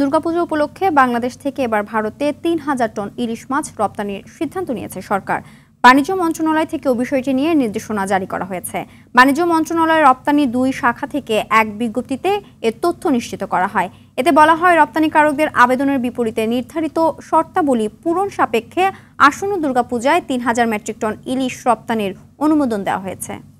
দুর্গাপুজো উপলক্ষে বাংলাদেশ থেকে এবার ভারতে তিন হাজার টন ইলিশ মাছ রপ্তানির সিদ্ধান্ত নিয়েছে সরকার বাণিজ্য মন্ত্রণালয় থেকেও বিষয়টি নিয়ে নির্দেশনা জারি করা হয়েছে বাণিজ্য মন্ত্রণালয়ের রপ্তানি দুই শাখা থেকে এক বিজ্ঞপ্তিতে এ তথ্য নিশ্চিত করা হয় এতে বলা হয় রপ্তানিকারকদের আবেদনের বিপরীতে নির্ধারিত শর্তাবলী পূরণ সাপেক্ষে আসন্ন দুর্গাপূজায় তিন হাজার মেট্রিক টন ইলিশ রপ্তানির অনুমোদন দেওয়া হয়েছে